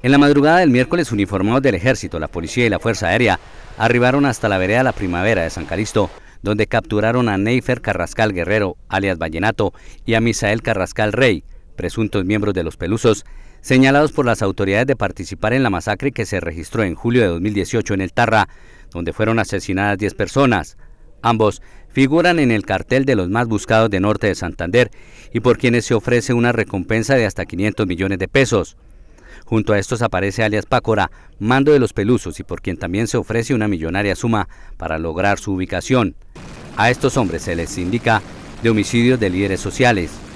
En la madrugada del miércoles, uniformados del ejército, la policía y la Fuerza Aérea arribaron hasta la vereda La Primavera de San Calixto, donde capturaron a Neifer Carrascal Guerrero, alias Vallenato, y a Misael Carrascal Rey, presuntos miembros de los Pelusos, señalados por las autoridades de participar en la masacre que se registró en julio de 2018 en el Tarra, donde fueron asesinadas 10 personas. Ambos figuran en el cartel de los más buscados de Norte de Santander y por quienes se ofrece una recompensa de hasta 500 millones de pesos. Junto a estos aparece alias Pácora, mando de los Pelusos y por quien también se ofrece una millonaria suma para lograr su ubicación. A estos hombres se les indica de homicidios de líderes sociales,